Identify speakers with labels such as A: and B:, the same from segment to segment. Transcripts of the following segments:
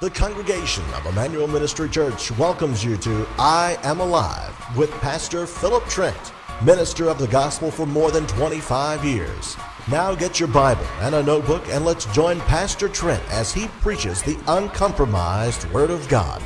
A: The congregation of Emmanuel Ministry Church welcomes you to I Am Alive with Pastor Philip Trent, minister of the gospel for more than 25 years. Now get your Bible and a notebook and let's join Pastor Trent as he preaches the uncompromised Word of God.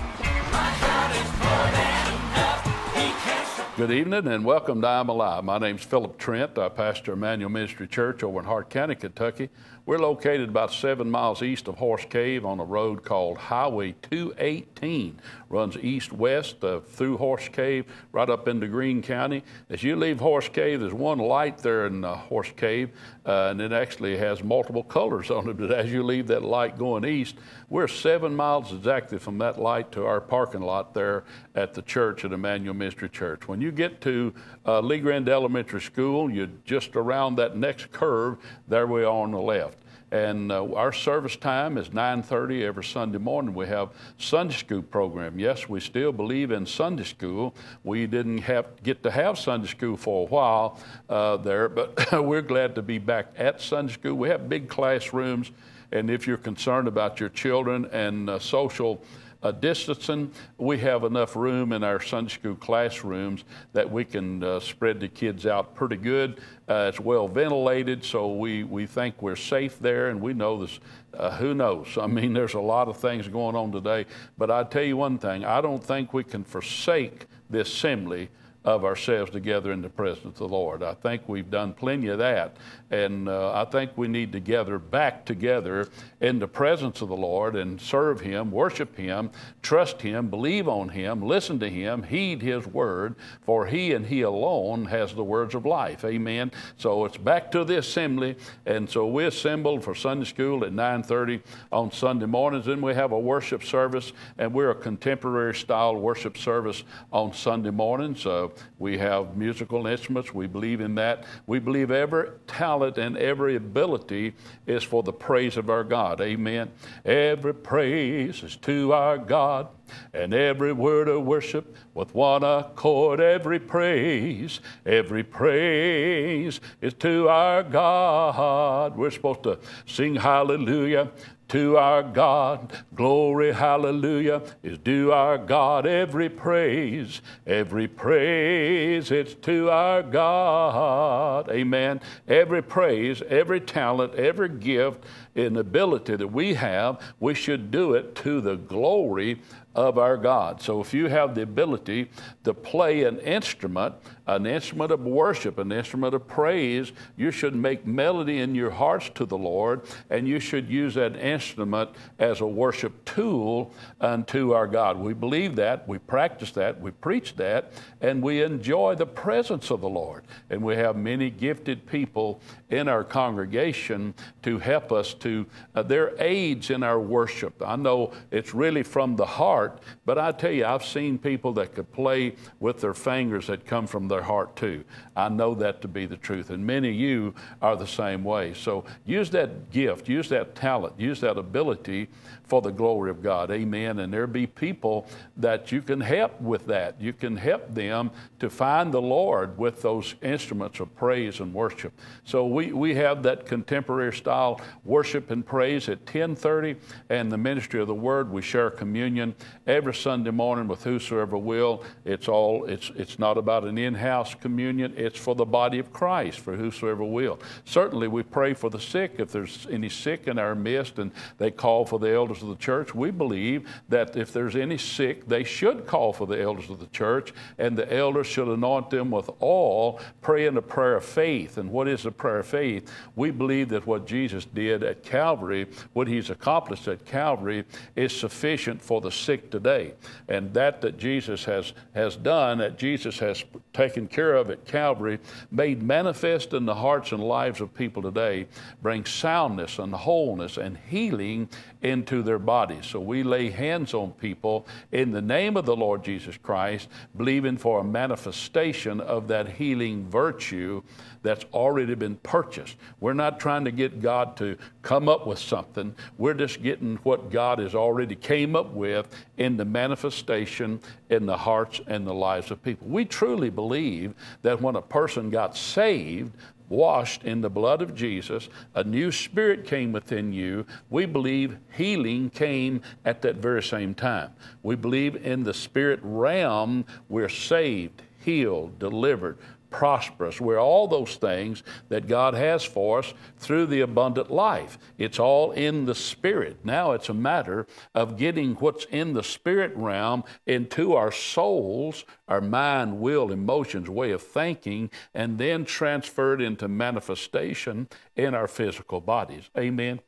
A: Good evening and welcome to I'm Alive. My name is Philip Trent. I pastor Emmanuel Ministry Church over in Hart County, Kentucky. We're located about seven miles east of Horse Cave on a road called Highway 218. Runs east west uh, through Horse Cave, right up into Greene County. As you leave Horse Cave, there's one light there in uh, Horse Cave, uh, and it actually has multiple colors on it. But as you leave that light going east, we're seven miles exactly from that light to our parking lot there at the church at Emmanuel Ministry Church. When you get to uh, Lee Grand Elementary School, you're just around that next curve. There we are on the left. And uh, our service time is 9:30 every Sunday morning. We have Sunday school program. Yes, we still believe in Sunday school. We didn't have get to have Sunday school for a while uh, there, but we're glad to be back at Sunday school. We have big classrooms, and if you're concerned about your children and uh, social uh, distancing, we have enough room in our Sunday school classrooms that we can uh, spread the kids out pretty good. Uh, it's well ventilated, so we, we think we're safe there, and we know this. Uh, who knows? I mean, there's a lot of things going on today, but I tell you one thing I don't think we can forsake this assembly of ourselves together in the presence of the Lord. I think we've done plenty of that. And uh, I think we need to gather back together in the presence of the Lord and serve Him, worship Him, trust Him, believe on Him, listen to Him, heed His word, for He and He alone has the words of life. Amen. So it's back to the assembly, and so we assembled for Sunday school at 9:30 on Sunday mornings. and we have a worship service, and we're a contemporary style worship service on Sunday mornings. Uh, we have musical instruments. We believe in that. We believe every talent talent and every ability is for the praise of our God. Amen. Every praise is to our God, and every word of worship with one accord. Every praise, every praise is to our God. We're supposed to sing hallelujah to our God, glory, hallelujah, is due our God every praise. Every praise, it's to our God. Amen. Every praise, every talent, every gift, and ability that we have, we should do it to the glory of our God. So if you have the ability to play an instrument, an instrument of worship, an instrument of praise, you should make melody in your hearts to the Lord, and you should use that instrument as a worship tool unto our God. We believe that, we practice that, we preach that, and we enjoy the presence of the Lord. And we have many gifted people in our congregation to help us to uh, their aids in our worship. I know it's really from the heart, but I tell you, I've seen people that could play with their fingers that come from their heart too. I know that to be the truth, and many of you are the same way. So use that gift, use that talent, use that ability for the glory of God. Amen. And there be people that you can help with that. You can help them to find the Lord with those instruments of praise and worship. So we, we have that contemporary style worship and praise at 1030 and the ministry of the word. We share communion every Sunday morning with whosoever will. It's all it's it's not about an in-house communion, it's for the body of Christ, for whosoever will. Certainly we pray for the sick if there's any sick in our midst and they call for the elders elders of the church. We believe that if there's any sick, they should call for the elders of the church, and the elders should anoint them with oil, praying the prayer of faith. And what is the prayer of faith? We believe that what Jesus did at Calvary, what he's accomplished at Calvary, is sufficient for the sick today. And that that Jesus has, has done, that Jesus has taken care of at Calvary, made manifest in the hearts and lives of people today, brings soundness and wholeness and healing into through their bodies. So we lay hands on people in the name of the Lord Jesus Christ, believing for a manifestation of that healing virtue that's already been purchased. We're not trying to get God to come up with something. We're just getting what God has already came up with in the manifestation in the hearts and the lives of people. We truly believe that when a person got saved, washed in the blood of Jesus, a new spirit came within you. We believe healing came at that very same time. We believe in the spirit realm, we're saved, healed, delivered prosperous. We're all those things that God has for us through the abundant life. It's all in the spirit. Now it's a matter of getting what's in the spirit realm into our souls, our mind, will, emotions, way of thinking, and then transferred into manifestation in our physical bodies. Amen.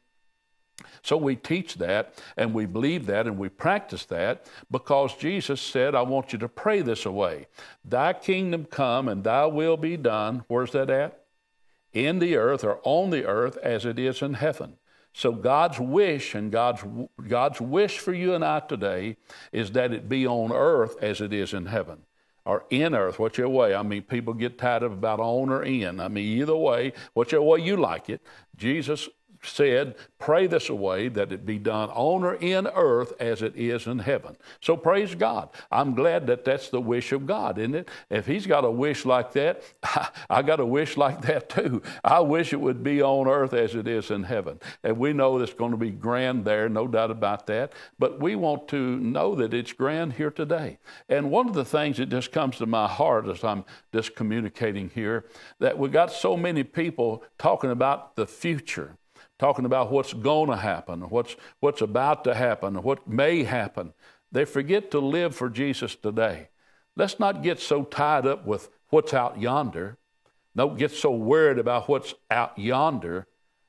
A: So we teach that and we believe that and we practice that because Jesus said, I want you to pray this away. Thy kingdom come and thy will be done. Where's that at? In the earth or on the earth as it is in heaven. So God's wish and God's God's wish for you and I today is that it be on earth as it is in heaven. Or in earth, what's your way? I mean, people get tired of about on or in. I mean, either way, whichever way you like it. Jesus said, Pray this away that it be done on or in earth as it is in heaven. So praise God. I'm glad that that's the wish of God, isn't it? If He's got a wish like that, I got a wish like that too. I wish it would be on earth as it is in heaven. And we know it's going to be grand there, no doubt about that. But we want to know that it's grand here today. And one of the things that just comes to my heart as I'm just communicating here that we got so many people talking about the future talking about what's going to happen, what's, what's about to happen, what may happen. They forget to live for Jesus today. Let's not get so tied up with what's out yonder. Don't get so worried about what's out yonder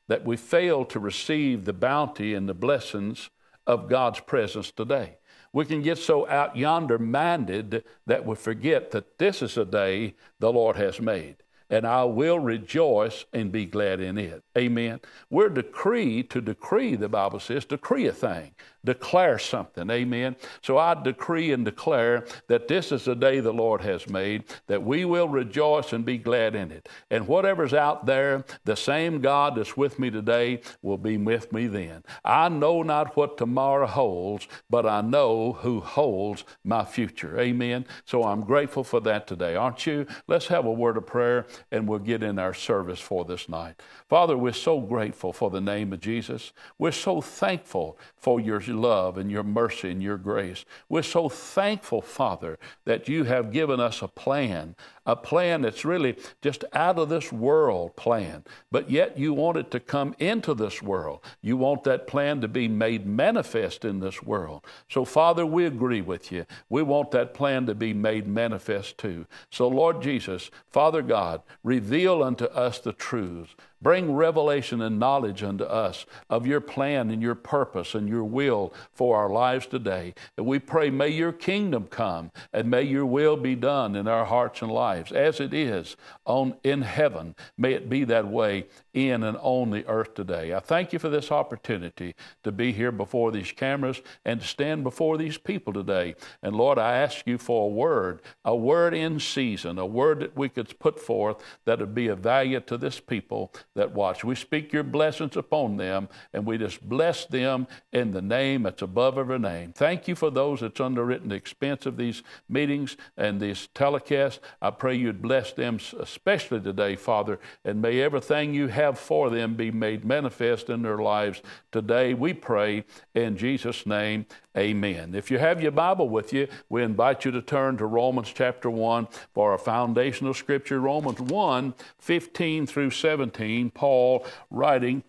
A: that we fail to receive the bounty and the blessings of God's presence today. We can get so out yonder minded that we forget that this is a day the Lord has made, and I will rejoice and be glad in it. Amen. We're decree to decree, the Bible says, decree a thing, declare something. Amen. So I decree and declare that this is the day the Lord has made, that we will rejoice and be glad in it. And whatever's out there, the same God that's with me today will be with me then. I know not what tomorrow holds, but I know who holds my future. Amen. So I'm grateful for that today, aren't you? Let's have a word of prayer and we'll get in our service for this night. Father, we're so grateful for the name of Jesus. We're so thankful for your love and your mercy and your grace. We're so thankful, Father, that you have given us a plan, a plan that's really just out of this world plan, but yet you want it to come into this world. You want that plan to be made manifest in this world. So, Father, we agree with you. We want that plan to be made manifest too. So, Lord Jesus, Father God, reveal unto us the truths Bring revelation and knowledge unto us of your plan and your purpose and your will for our lives today. And we pray, may your kingdom come and may your will be done in our hearts and lives as it is on, in heaven. May it be that way in and on the earth today. I thank you for this opportunity to be here before these cameras and to stand before these people today. And Lord, I ask you for a word, a word in season, a word that we could put forth that would be of value to this people that watch. We speak your blessings upon them, and we just bless them in the name that's above every name. Thank you for those that's underwritten the expense of these meetings and these telecasts. I pray you'd bless them, especially today, Father, and may everything you have for them be made manifest in their lives today. We pray in Jesus' name. Amen. If you have your Bible with you, we invite you to turn to Romans chapter 1 for a foundational scripture. Romans 1 15 through 17, Paul writing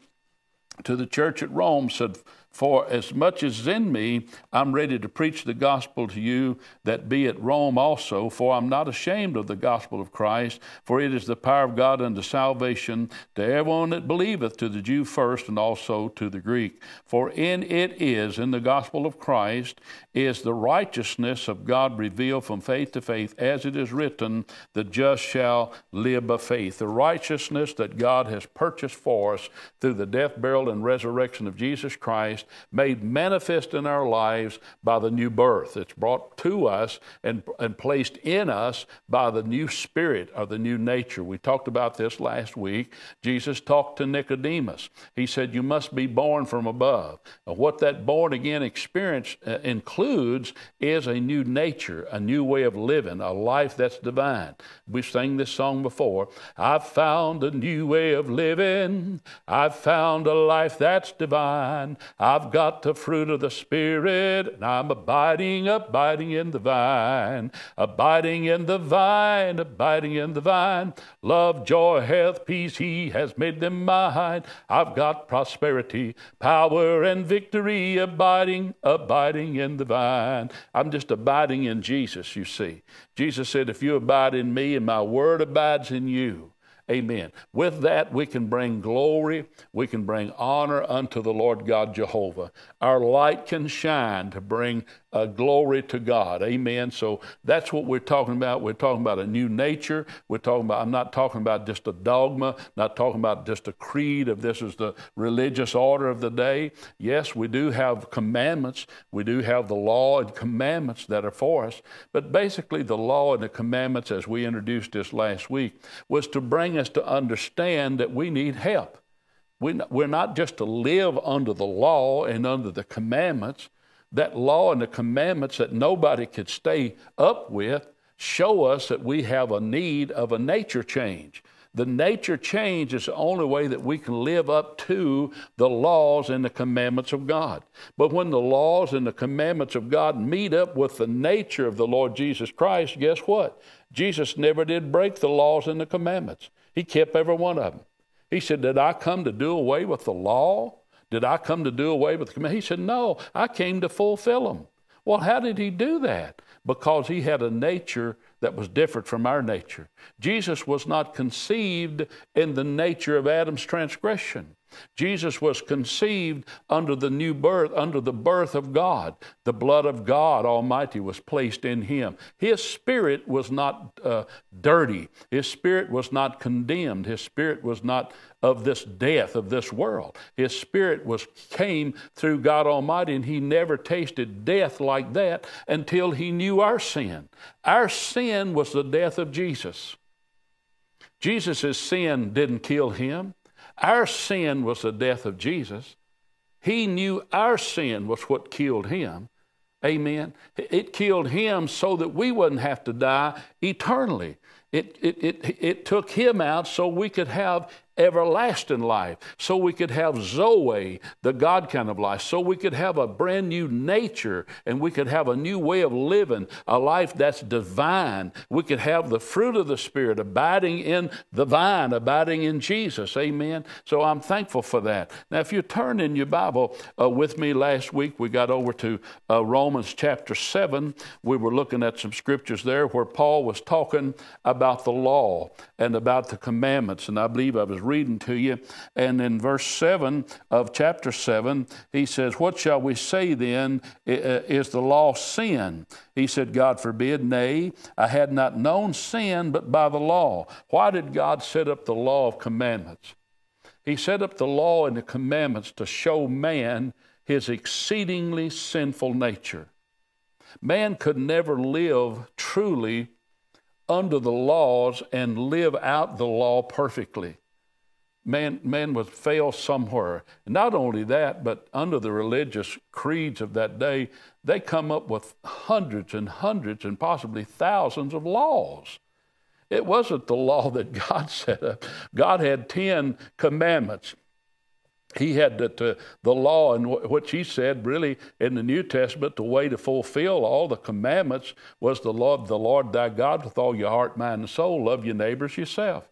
A: to the church at Rome said, for as much as is in me, I'm ready to preach the gospel to you that be at Rome also. For I'm not ashamed of the gospel of Christ, for it is the power of God unto salvation to everyone that believeth, to the Jew first, and also to the Greek. For in it is, in the gospel of Christ, is the righteousness of God revealed from faith to faith, as it is written, the just shall live by faith. The righteousness that God has purchased for us through the death, burial, and resurrection of Jesus Christ made manifest in our lives by the new birth. It's brought to us and, and placed in us by the new spirit or the new nature. We talked about this last week. Jesus talked to Nicodemus. He said, You must be born from above. And what that born again experience uh, includes is a new nature, a new way of living, a life that's divine. We sang this song before. I've found a new way of living. I've found a life that's divine. i I've got the fruit of the Spirit, and I'm abiding, abiding in the vine, abiding in the vine, abiding in the vine. Love, joy, health, peace, He has made them mine. I've got prosperity, power, and victory, abiding, abiding in the vine. I'm just abiding in Jesus, you see. Jesus said, If you abide in me and my word abides in you, Amen. With that, we can bring glory, we can bring honor unto the Lord God Jehovah. Our light can shine to bring uh, glory to God. Amen. So that's what we're talking about. We're talking about a new nature. We're talking about, I'm not talking about just a dogma, not talking about just a creed of this is the religious order of the day. Yes, we do have commandments. We do have the law and commandments that are for us. But basically, the law and the commandments, as we introduced this last week, was to bring us to understand that we need help. We're not just to live under the law and under the commandments, that law and the commandments that nobody could stay up with show us that we have a need of a nature change. The nature change is the only way that we can live up to the laws and the commandments of God. But when the laws and the commandments of God meet up with the nature of the Lord Jesus Christ, guess what? Jesus never did break the laws and the commandments, He kept every one of them. He said, Did I come to do away with the law? Did I come to do away with the commandments? He said, No, I came to fulfill them. Well, how did he do that? Because he had a nature that was different from our nature. Jesus was not conceived in the nature of Adam's transgression. Jesus was conceived under the new birth, under the birth of God. The blood of God Almighty was placed in him. His spirit was not uh, dirty, his spirit was not condemned, his spirit was not of this death of this world. His spirit was came through God Almighty and he never tasted death like that until he knew our sin. Our sin was the death of Jesus. Jesus' sin didn't kill him. Our sin was the death of Jesus. He knew our sin was what killed him. Amen. It killed him so that we wouldn't have to die eternally. It, it, it, it took him out so we could have everlasting life, so we could have Zoe, the God kind of life, so we could have a brand new nature and we could have a new way of living, a life that's divine. We could have the fruit of the Spirit abiding in the vine, abiding in Jesus. Amen. So I'm thankful for that. Now, if you turn in your Bible uh, with me last week, we got over to uh, Romans chapter 7. We were looking at some scriptures there where Paul was talking about the law and about the commandments. And I believe I was reading to you. And in verse 7 of chapter 7, he says, What shall we say then? Uh, is the law sin? He said, God forbid, nay, I had not known sin but by the law. Why did God set up the law of commandments? He set up the law and the commandments to show man his exceedingly sinful nature. Man could never live truly under the laws and live out the law perfectly man, man would fail somewhere. And not only that, but under the religious creeds of that day, they come up with hundreds and hundreds and possibly thousands of laws. It wasn't the law that God set up. God had 10 commandments. He had the, the law, and what he said really in the New Testament, the way to fulfill all the commandments was to love the Lord thy God with all your heart, mind, and soul, love your neighbors yourself.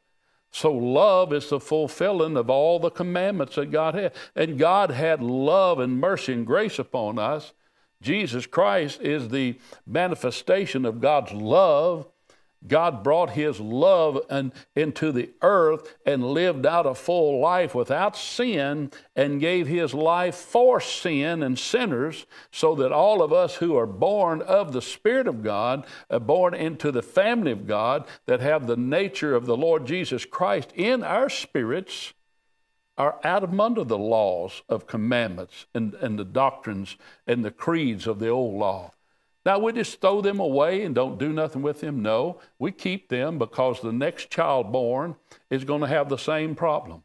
A: So, love is the fulfilling of all the commandments that God had. And God had love and mercy and grace upon us. Jesus Christ is the manifestation of God's love God brought his love and, into the earth and lived out a full life without sin and gave his life for sin and sinners so that all of us who are born of the Spirit of God, uh, born into the family of God, that have the nature of the Lord Jesus Christ in our spirits, are out of under the laws of commandments and, and the doctrines and the creeds of the old law. Now, we just throw them away and don't do nothing with them. No, we keep them because the next child born is going to have the same problem.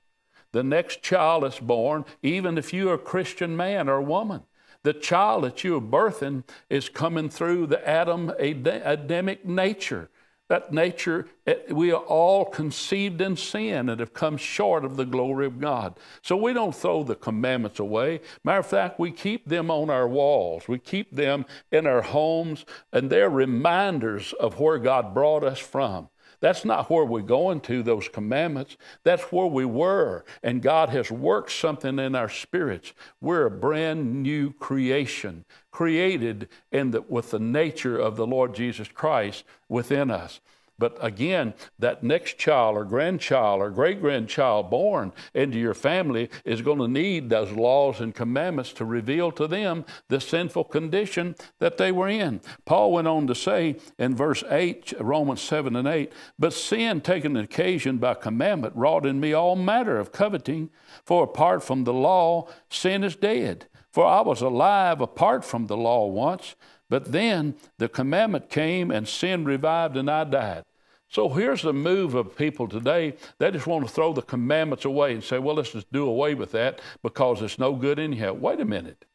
A: The next child that's born, even if you're a Christian man or woman, the child that you're birthing is coming through the Adam Adamic nature that nature, eh, we are all conceived in sin and have come short of the glory of God. So we don't throw the commandments away. Matter of fact, we keep them on our walls, we keep them in our homes, and they're reminders of where God brought us from. That's not where we're going to, those commandments. That's where we were. And God has worked something in our spirits. We're a brand new creation, created in the, with the nature of the Lord Jesus Christ within us. But again, that next child or grandchild or great grandchild born into your family is going to need those laws and commandments to reveal to them the sinful condition that they were in. Paul went on to say in verse 8, Romans 7 and 8, But sin taken occasion by commandment wrought in me all manner of coveting, for apart from the law, sin is dead. For I was alive apart from the law once. But then the commandment came and sin revived and I died. So here's the move of people today. They just want to throw the commandments away and say, well, let's just do away with that because it's no good anyhow. Wait a minute.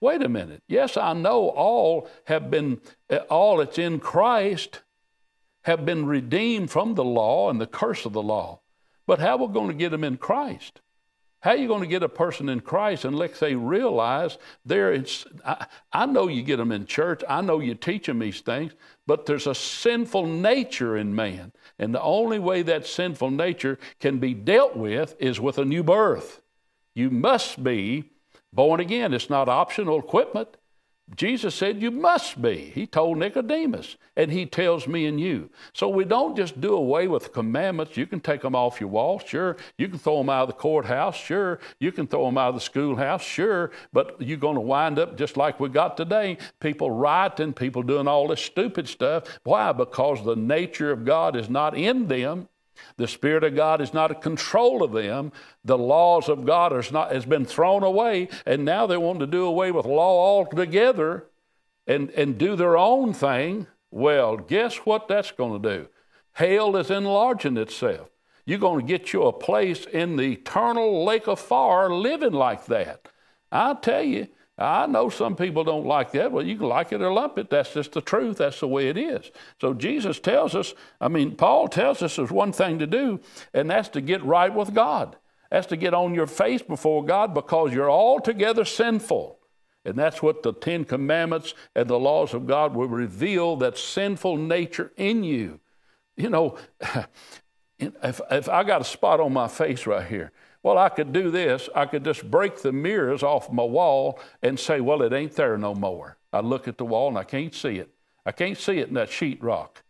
A: Wait a minute. Yes, I know all have been, uh, all that's in Christ have been redeemed from the law and the curse of the law. But how are we going to get them in Christ? How are you going to get a person in Christ unless they realize there is? I, I know you get them in church. I know you teach them these things, but there's a sinful nature in man, and the only way that sinful nature can be dealt with is with a new birth. You must be born again. It's not optional equipment. Jesus said, You must be. He told Nicodemus, and he tells me and you. So we don't just do away with the commandments. You can take them off your wall, sure. You can throw them out of the courthouse, sure. You can throw them out of the schoolhouse, sure. But you're going to wind up just like we got today people rioting, people doing all this stupid stuff. Why? Because the nature of God is not in them. The Spirit of God is not in control of them. The laws of God are not, has been thrown away, and now they want to do away with law altogether and, and do their own thing. Well, guess what that's going to do? Hell is enlarging itself. You're going to get you a place in the eternal lake of fire living like that. I tell you, I know some people don't like that. Well, you can like it or lump it. That's just the truth. That's the way it is. So Jesus tells us, I mean, Paul tells us there's one thing to do, and that's to get right with God. That's to get on your face before God because you're altogether sinful. And that's what the Ten Commandments and the laws of God will reveal that sinful nature in you. You know, if, if I got a spot on my face right here, well, I could do this. I could just break the mirrors off my wall and say, well, it ain't there no more. I look at the wall and I can't see it. I can't see it in that sheet rock.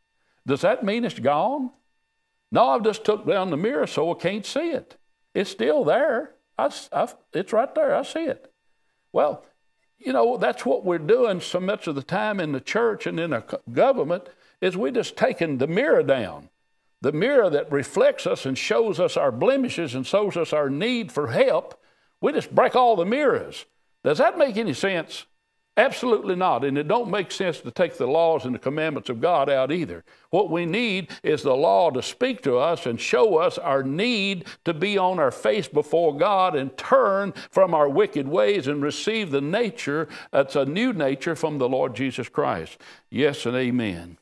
A: Does that mean it's gone? No, I've just took down the mirror so I can't see it. It's still there. I, I, it's right there. I see it. Well, you know, that's what we're doing so much of the time in the church and in the government is we're just taking the mirror down the mirror that reflects us and shows us our blemishes and shows us our need for help, we just break all the mirrors. Does that make any sense? Absolutely not. And it don't make sense to take the laws and the commandments of God out either. What we need is the law to speak to us and show us our need to be on our face before God and turn from our wicked ways and receive the nature that's a new nature from the Lord Jesus Christ. Yes and amen.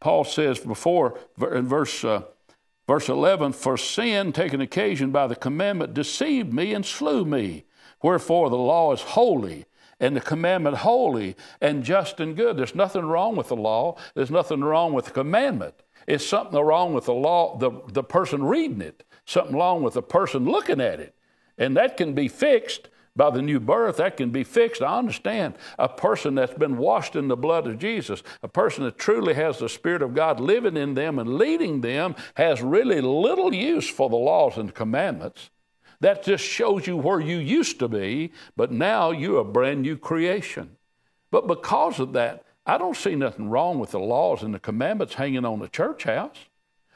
A: Paul says before in verse, uh, verse 11, For sin, taking occasion by the commandment, deceived me and slew me. Wherefore the law is holy, and the commandment holy, and just and good. There's nothing wrong with the law, there's nothing wrong with the commandment. It's something wrong with the law, the, the person reading it, something wrong with the person looking at it. And that can be fixed by the new birth, that can be fixed. I understand a person that's been washed in the blood of Jesus, a person that truly has the Spirit of God living in them and leading them, has really little use for the laws and commandments. That just shows you where you used to be, but now you're a brand new creation. But because of that, I don't see nothing wrong with the laws and the commandments hanging on the church house.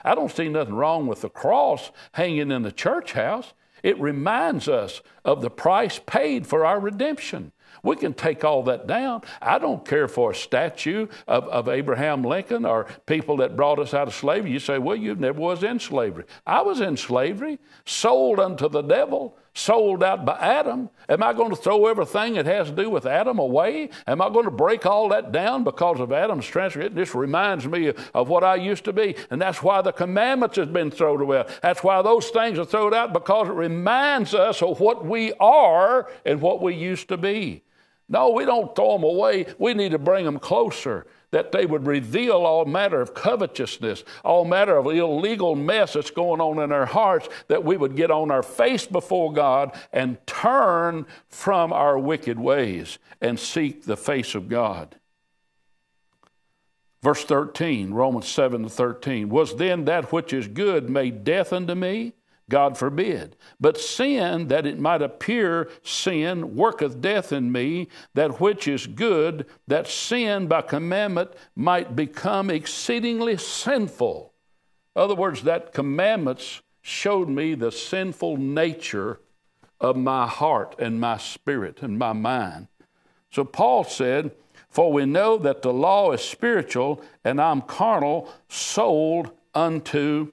A: I don't see nothing wrong with the cross hanging in the church house. It reminds us of the price paid for our redemption. We can take all that down. I don't care for a statue of, of Abraham Lincoln or people that brought us out of slavery. You say, well, you never was in slavery. I was in slavery, sold unto the devil sold out by Adam. Am I going to throw everything that has to do with Adam away? Am I going to break all that down because of Adam's transgression? This reminds me of what I used to be. And that's why the commandments has been thrown away. That's why those things are thrown out because it reminds us of what we are and what we used to be. No, we don't throw them away. We need to bring them closer that they would reveal all matter of covetousness, all matter of illegal mess that's going on in our hearts, that we would get on our face before God and turn from our wicked ways and seek the face of God. Verse 13, Romans 7 to 13, was then that which is good made death unto me? God forbid. But sin, that it might appear sin, worketh death in me, that which is good, that sin by commandment might become exceedingly sinful. In other words, that commandments showed me the sinful nature of my heart and my spirit and my mind. So Paul said, For we know that the law is spiritual, and I'm carnal, sold unto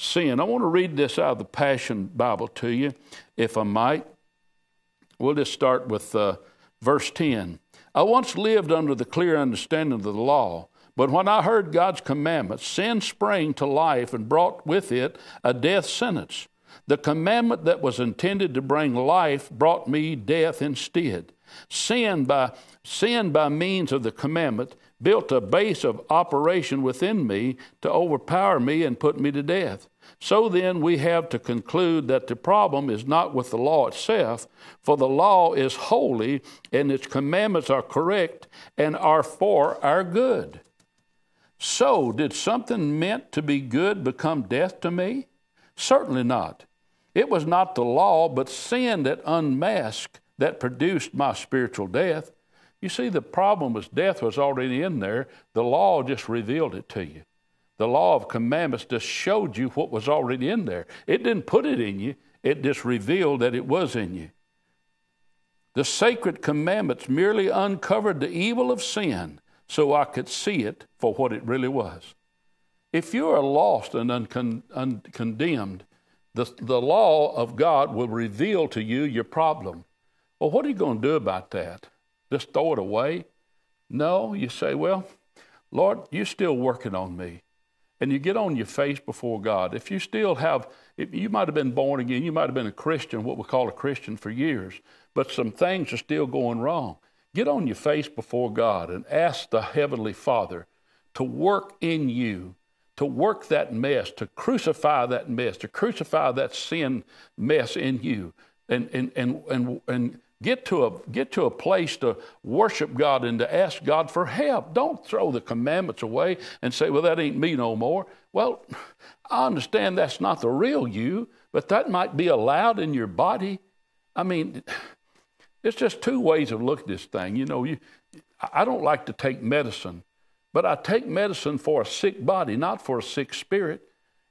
A: sin. I want to read this out of the Passion Bible to you, if I might. We'll just start with uh, verse 10. I once lived under the clear understanding of the law, but when I heard God's commandments, sin sprang to life and brought with it a death sentence. The commandment that was intended to bring life brought me death instead. Sin by, sin by means of the commandment built a base of operation within me to overpower me and put me to death. So then, we have to conclude that the problem is not with the law itself, for the law is holy and its commandments are correct and are for our good. So, did something meant to be good become death to me? Certainly not. It was not the law, but sin that unmasked, that produced my spiritual death. You see, the problem was death was already in there. The law just revealed it to you. The law of commandments just showed you what was already in there. It didn't put it in you, it just revealed that it was in you. The sacred commandments merely uncovered the evil of sin so I could see it for what it really was. If you are lost and uncon- uncondemned, the, the law of God will reveal to you your problem. Well, what are you going to do about that? Just throw it away? No, you say, well, Lord, you're still working on me. And you get on your face before God. If you still have, if you might have been born again, you might have been a Christian, what we call a Christian for years, but some things are still going wrong. Get on your face before God and ask the Heavenly Father to work in you, to work that mess, to crucify that mess, to crucify that sin mess in you, and, and, and, and, and Get to, a, get to a place to worship God and to ask God for help. Don't throw the commandments away and say, well, that ain't me no more. Well, I understand that's not the real you, but that might be allowed in your body. I mean, it's just two ways of looking at this thing. You know, you, I don't like to take medicine, but I take medicine for a sick body, not for a sick spirit.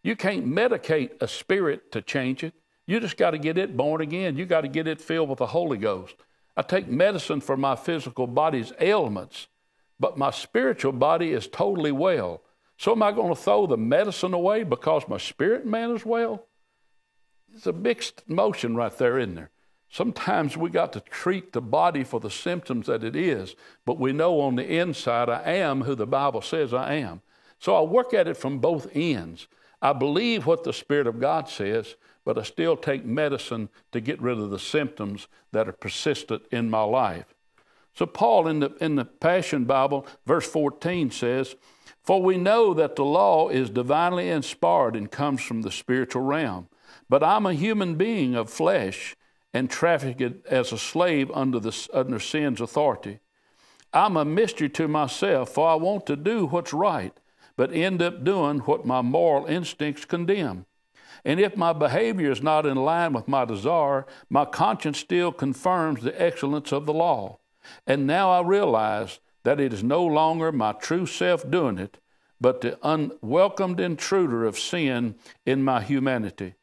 A: You can't medicate a spirit to change it. You just got to get it born again. You got to get it filled with the Holy Ghost. I take medicine for my physical body's ailments, but my spiritual body is totally well. So am I going to throw the medicine away because my spirit man is well? It's a mixed motion right there, isn't there? Sometimes we got to treat the body for the symptoms that it is, but we know on the inside I am who the Bible says I am. So I work at it from both ends. I believe what the Spirit of God says, but I still take medicine to get rid of the symptoms that are persistent in my life. So, Paul in the, in the Passion Bible, verse 14 says, For we know that the law is divinely inspired and comes from the spiritual realm. But I'm a human being of flesh and trafficked as a slave under, the, under sin's authority. I'm a mystery to myself, for I want to do what's right, but end up doing what my moral instincts condemn. And if my behavior is not in line with my desire, my conscience still confirms the excellence of the law. And now I realize that it is no longer my true self doing it, but the unwelcomed intruder of sin in my humanity.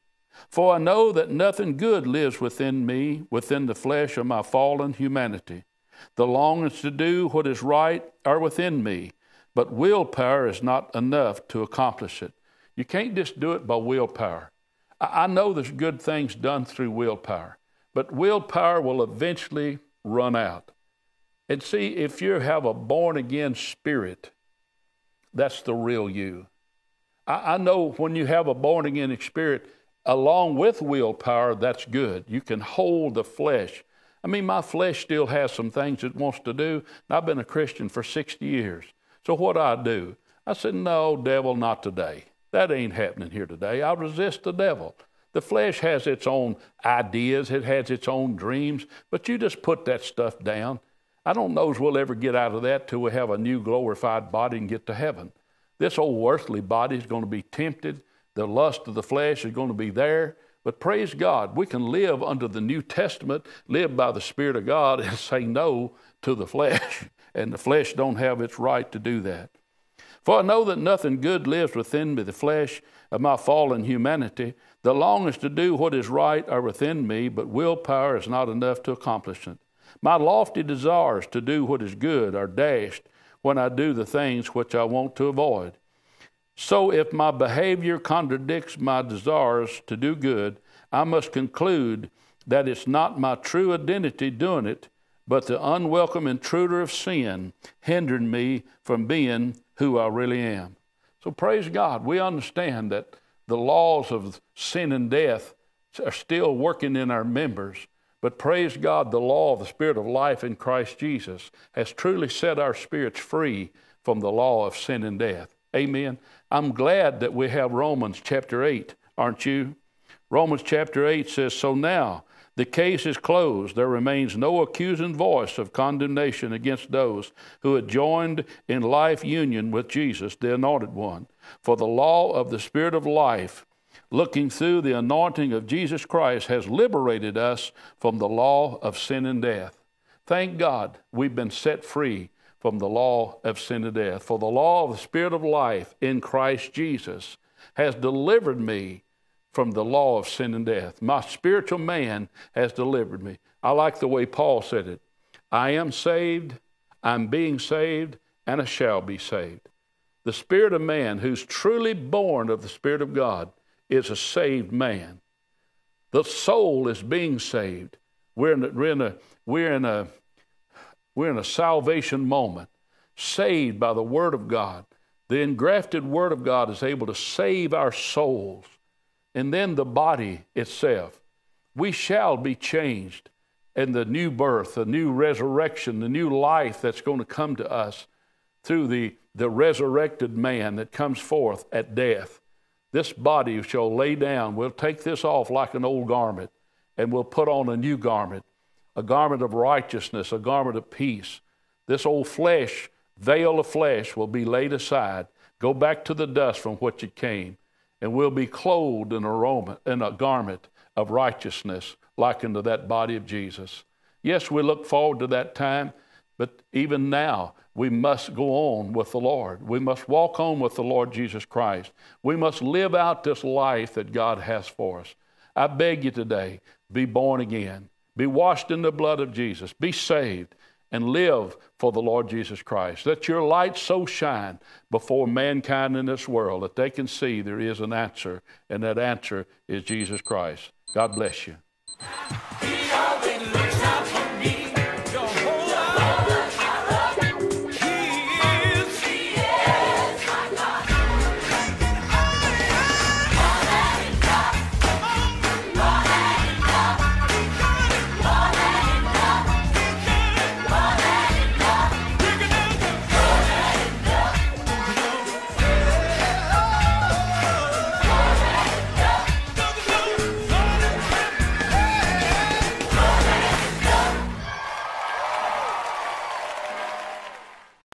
A: For I know that nothing good lives within me, within the flesh of my fallen humanity. The longings to do what is right are within me, but willpower is not enough to accomplish it. You can't just do it by willpower. I know there's good things done through willpower, but willpower will eventually run out. And see, if you have a born again spirit, that's the real you. I, I know when you have a born again spirit, along with willpower, that's good. You can hold the flesh. I mean, my flesh still has some things it wants to do. I've been a Christian for 60 years. So what do I do? I said, No, devil, not today. That ain't happening here today. I'll resist the devil. The flesh has its own ideas, it has its own dreams, but you just put that stuff down. I don't know as we'll ever get out of that till we have a new glorified body and get to heaven. This old earthly body is going to be tempted. The lust of the flesh is going to be there. But praise God, we can live under the New Testament, live by the Spirit of God, and say no to the flesh. And the flesh don't have its right to do that. For I know that nothing good lives within me, the flesh of my fallen humanity. The longings to do what is right are within me, but willpower is not enough to accomplish it. My lofty desires to do what is good are dashed when I do the things which I want to avoid. So if my behavior contradicts my desires to do good, I must conclude that it's not my true identity doing it, but the unwelcome intruder of sin hindering me from being who I really am. So praise God, we understand that the laws of sin and death are still working in our members. But praise God, the law of the Spirit of life in Christ Jesus has truly set our spirits free from the law of sin and death. Amen. I'm glad that we have Romans chapter 8, aren't you? Romans chapter 8 says, So now, the case is closed. There remains no accusing voice of condemnation against those who had joined in life union with Jesus, the Anointed One. For the law of the Spirit of life, looking through the anointing of Jesus Christ, has liberated us from the law of sin and death. Thank God we've been set free from the law of sin and death. For the law of the Spirit of life in Christ Jesus has delivered me from the law of sin and death. My spiritual man has delivered me. I like the way Paul said it I am saved, I'm being saved, and I shall be saved. The spirit of man who's truly born of the Spirit of God is a saved man. The soul is being saved. We're in a, we're in a, we're in a, we're in a salvation moment, saved by the Word of God. The engrafted Word of God is able to save our souls and then the body itself. We shall be changed in the new birth, the new resurrection, the new life that's going to come to us through the, the resurrected man that comes forth at death. This body shall lay down. We'll take this off like an old garment and we'll put on a new garment, a garment of righteousness, a garment of peace. This old flesh, veil of flesh, will be laid aside. Go back to the dust from which it came and we'll be clothed in a, Roman, in a garment of righteousness like unto that body of Jesus. Yes, we look forward to that time, but even now, we must go on with the Lord. We must walk on with the Lord Jesus Christ. We must live out this life that God has for us. I beg you today be born again, be washed in the blood of Jesus, be saved, and live for the Lord Jesus Christ. Let your light so shine before mankind in this world that they can see there is an answer, and that answer is Jesus Christ. God bless you.